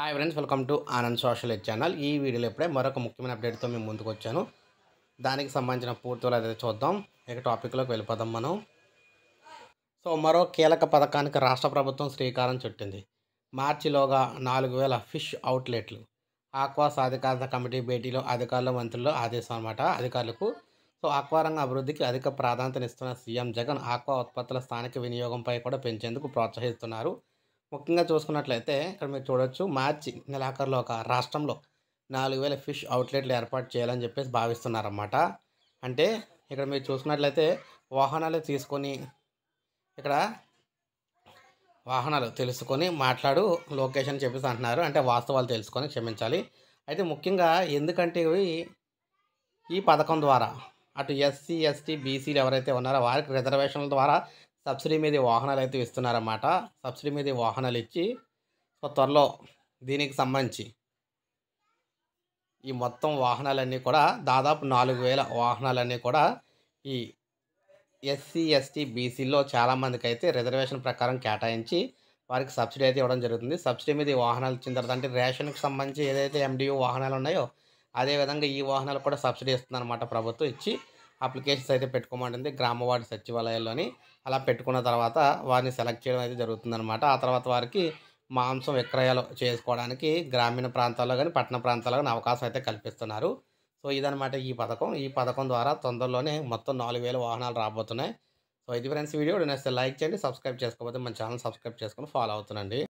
hi friends welcome to Anand social channel ఈ వీడియోలో ఇప్పుడే మరొక ముఖ్యమైన అప్డేట్తో మేము ముందుకు వచ్చాను దానికి సంబంధించిన పూర్తి అదే చూద్దాం ఇక టాపిక్లోకి వెళ్ళిపోదాం మనం సో మరో కీలక పథకానికి రాష్ట్ర ప్రభుత్వం శ్రీకారం చుట్టింది మార్చిలోగా నాలుగు వేల ఫిష్ అవుట్లెట్లు ఆక్వా సాధికారత కమిటీ భేటీలో అధికారులు మంత్రులు ఆదేశం అనమాట అధికారులకు సో ఆక్వా అభివృద్ధికి అధిక ప్రాధాన్యతనిస్తున్న సీఎం జగన్ ఆక్వా ఉత్పత్తుల స్థానిక వినియోగంపై కూడా పెంచేందుకు ప్రోత్సహిస్తున్నారు ముఖ్యంగా చూసుకున్నట్లయితే ఇక్కడ మీరు చూడొచ్చు మార్చి నెలాఖరులో ఒక రాష్ట్రంలో నాలుగు వేల ఫిష్ అవుట్లెట్లు ఏర్పాటు చేయాలని చెప్పేసి భావిస్తున్నారన్నమాట అంటే ఇక్కడ మీరు చూసుకున్నట్లయితే వాహనాలు తీసుకొని ఇక్కడ వాహనాలు తెలుసుకొని మాట్లాడు లొకేషన్ చెప్పేసి అంటున్నారు అంటే వాస్తవాలు తెలుసుకొని క్షమించాలి అయితే ముఖ్యంగా ఎందుకంటే ఇవి ఈ పథకం ద్వారా అటు ఎస్సీ ఎస్టీ బీసీలు ఎవరైతే ఉన్నారో వారికి రిజర్వేషన్ల ద్వారా సబ్సిడీ మీద వాహనాలు అయితే ఇస్తున్నారన్నమాట సబ్సిడీ మీద వాహనాలు ఇచ్చి సో త్వరలో దీనికి సంబంధించి ఈ మొత్తం వాహనాలన్నీ కూడా దాదాపు నాలుగు వేల వాహనాలన్నీ కూడా ఈ ఎస్సీ ఎస్టీ బీసీలో చాలామందికి అయితే రిజర్వేషన్ ప్రకారం కేటాయించి వారికి సబ్సిడీ అయితే ఇవ్వడం జరుగుతుంది సబ్సిడీ మీద వాహనాలు ఇచ్చిన తర్వాత అంటే రేషన్కి సంబంధించి ఏదైతే ఎండియూ వాహనాలు ఉన్నాయో అదేవిధంగా ఈ వాహనాలు కూడా సబ్సిడీ ఇస్తుందన్నమాట ప్రభుత్వం ఇచ్చి అప్లికేషన్స్ అయితే పెట్టుకోమంటుంది గ్రామ వార్డు సచివాలయాల్లోని అలా పెట్టుకున్న తర్వాత వారిని సెలెక్ట్ చేయడం అయితే జరుగుతుందనమాట ఆ తర్వాత వారికి మాంసం విక్రయాలు చేసుకోవడానికి గ్రామీణ ప్రాంతాల్లో కానీ పట్టణ ప్రాంతాల్లో కానీ అవకాశం అయితే కల్పిస్తున్నారు సో ఇదనమాట ఈ పథకం ఈ పథకం ద్వారా తొందరలోనే మొత్తం నాలుగు వేల వాహనాలు రాబోతున్నాయి సో ఇది ఫ్రెండ్స్ వీడియో నచ్చితే లైక్ చేయండి సబ్స్క్రైబ్ చేసుకోకపోతే మన ఛానల్ సబ్స్క్రైబ్ చేసుకొని ఫాలో అవుతుందండి